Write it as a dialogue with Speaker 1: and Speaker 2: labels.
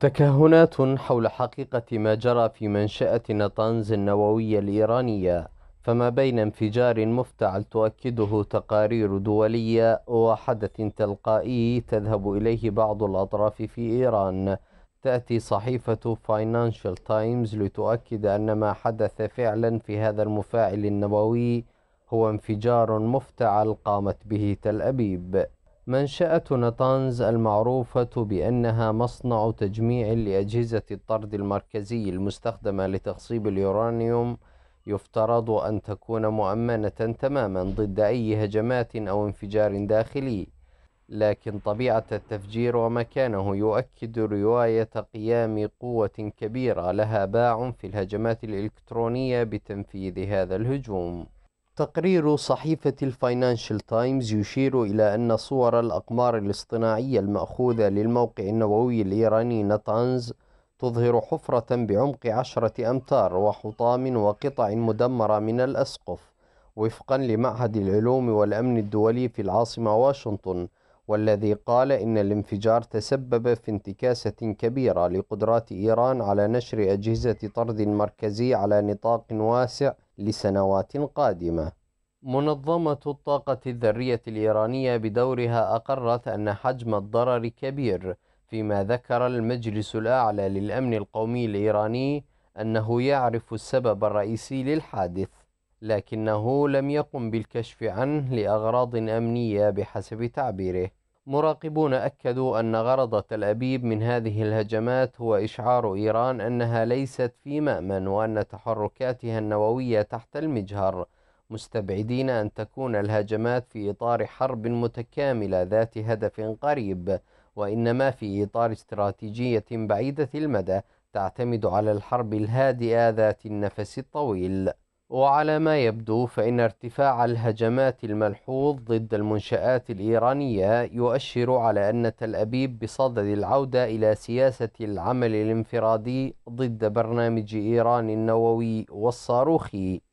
Speaker 1: تكهنات حول حقيقة ما جرى في منشأة نطنز النووية الإيرانية فما بين انفجار مفتعل تؤكده تقارير دولية وحدث تلقائي تذهب إليه بعض الأطراف في إيران تأتي صحيفة فاينانشال تايمز لتؤكد أن ما حدث فعلا في هذا المفاعل النووي هو انفجار مفتعل قامت به تل أبيب منشأة نطانز المعروفة بأنها مصنع تجميع لأجهزة الطرد المركزي المستخدمة لتخصيب اليورانيوم يفترض أن تكون مؤمنة تماما ضد أي هجمات أو انفجار داخلي لكن طبيعة التفجير ومكانه يؤكد رواية قيام قوة كبيرة لها باع في الهجمات الإلكترونية بتنفيذ هذا الهجوم تقرير صحيفة الفاينانشال تايمز يشير إلى أن صور الأقمار الاصطناعية المأخوذة للموقع النووي الإيراني نتانز تظهر حفرة بعمق عشرة أمتار وحطام وقطع مدمرة من الأسقف وفقا لمعهد العلوم والأمن الدولي في العاصمة واشنطن والذي قال إن الانفجار تسبب في انتكاسة كبيرة لقدرات إيران على نشر أجهزة طرد مركزي على نطاق واسع لسنوات قادمة. منظمة الطاقة الذرية الإيرانية بدورها أقرت أن حجم الضرر كبير، فيما ذكر المجلس الأعلى للأمن القومي الإيراني أنه يعرف السبب الرئيسي للحادث، لكنه لم يقم بالكشف عنه لأغراض أمنية بحسب تعبيره. مراقبون أكدوا أن غرض تل أبيب من هذه الهجمات هو إشعار إيران أنها ليست في مأمن وأن تحركاتها النووية تحت المجهر مستبعدين أن تكون الهجمات في إطار حرب متكاملة ذات هدف قريب وإنما في إطار استراتيجية بعيدة المدى تعتمد على الحرب الهادئة ذات النفس الطويل وعلى ما يبدو فإن ارتفاع الهجمات الملحوظ ضد المنشآت الإيرانية يؤشر على أن تل أبيب بصدد العودة إلى سياسة العمل الانفرادي ضد برنامج إيران النووي والصاروخي